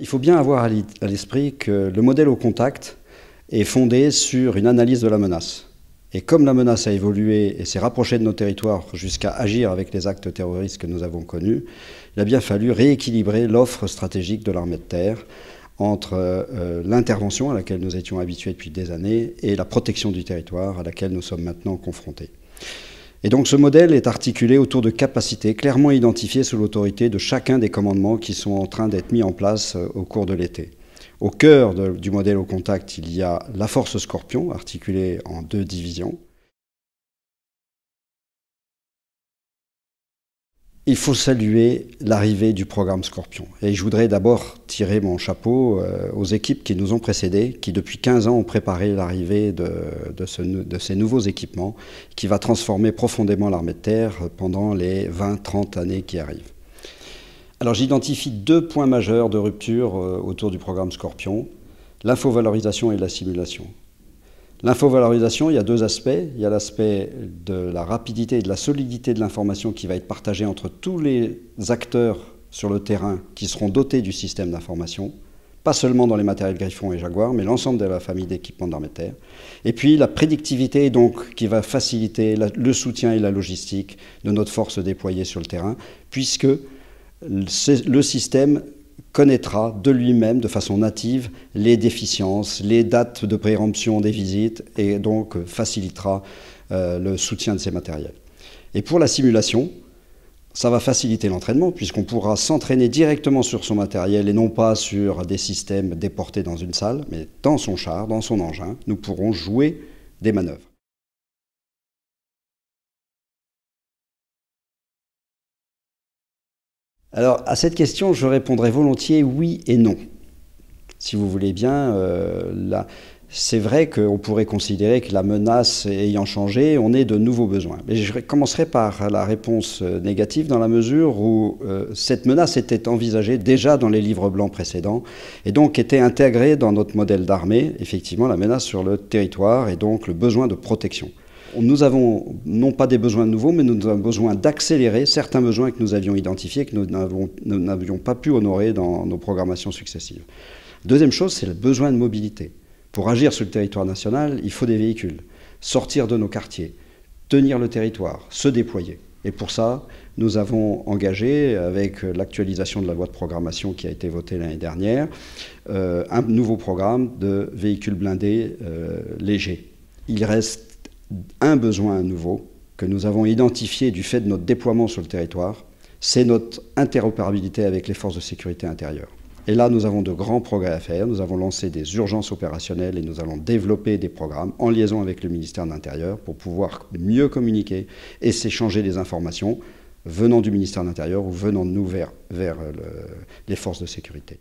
Il faut bien avoir à l'esprit que le modèle au contact est fondé sur une analyse de la menace. Et comme la menace a évolué et s'est rapprochée de nos territoires jusqu'à agir avec les actes terroristes que nous avons connus, il a bien fallu rééquilibrer l'offre stratégique de l'armée de terre entre euh, l'intervention à laquelle nous étions habitués depuis des années et la protection du territoire à laquelle nous sommes maintenant confrontés. Et donc ce modèle est articulé autour de capacités clairement identifiées sous l'autorité de chacun des commandements qui sont en train d'être mis en place euh, au cours de l'été. Au cœur du modèle au contact, il y a la force scorpion, articulée en deux divisions, il faut saluer l'arrivée du programme Scorpion. Et je voudrais d'abord tirer mon chapeau euh, aux équipes qui nous ont précédés, qui depuis 15 ans ont préparé l'arrivée de, de, ces nouveaux équipements, qui va transformer profondément l'armée de terre pendant les 20-30 années qui arrivent. Alors j'identifie deux points majeurs de rupture euh, autour du programme Scorpion, l'infovalorisation et la simulation. L'infovalorisation, il y a deux aspects. Il y a l'aspect de la rapidité et de la solidité de l'information qui va être partagée entre tous les acteurs sur le terrain qui seront dotés du système d'information, pas seulement dans les matériels Griffon et Jaguar, mais l'ensemble de la famille d'équipements d'armée terre. Et puis la prédictivité, donc, qui va faciliter le soutien et la logistique de notre force déployée sur le terrain, puisque le système connaîtra de lui-même de façon native les déficiences, les dates de préemption des visites et donc facilitera euh, le soutien de ces matériels. Et pour la simulation, ça va faciliter l'entraînement puisqu'on pourra s'entraîner directement sur son matériel et non pas sur des systèmes déportés dans une salle, mais dans son char, dans son engin, nous pourrons jouer des manœuvres. Alors, à cette question, je répondrai volontiers oui et non. Si vous voulez bien, euh, c'est vrai qu'on pourrait considérer que la menace ayant changé, on ait de nouveaux besoins. Mais je commencerai par la réponse euh, négative dans la mesure où euh, cette menace était envisagée déjà dans les livres blancs précédents et donc était intégrée dans notre modèle d'armée, effectivement, la menace sur le territoire et donc le besoin de protection nous avons non pas des besoins nouveaux, mais nous avons besoin d'accélérer certains besoins que nous avions identifiés, que nous n'avions pas pu honorer dans nos programmations successives. Deuxième chose, c'est le besoin de mobilité. Pour agir sur le territoire national, il faut des véhicules, sortir de nos quartiers, tenir le territoire, se déployer. Et pour ça, nous avons engagé, avec l'actualisation de la loi de programmation qui a été votée l'année dernière, euh, un nouveau programme de véhicules blindés euh, légers. Il reste un besoin nouveau que nous avons identifié du fait de notre déploiement sur le territoire, c'est notre interopérabilité avec les forces de sécurité intérieure. Et là, nous avons de grands progrès à faire. Nous avons lancé des urgences opérationnelles et nous allons développer des programmes en liaison avec le ministère de l'Intérieur pour pouvoir mieux communiquer et s'échanger des informations venant du ministère de l'Intérieur ou venant de nous vers, les forces de sécurité.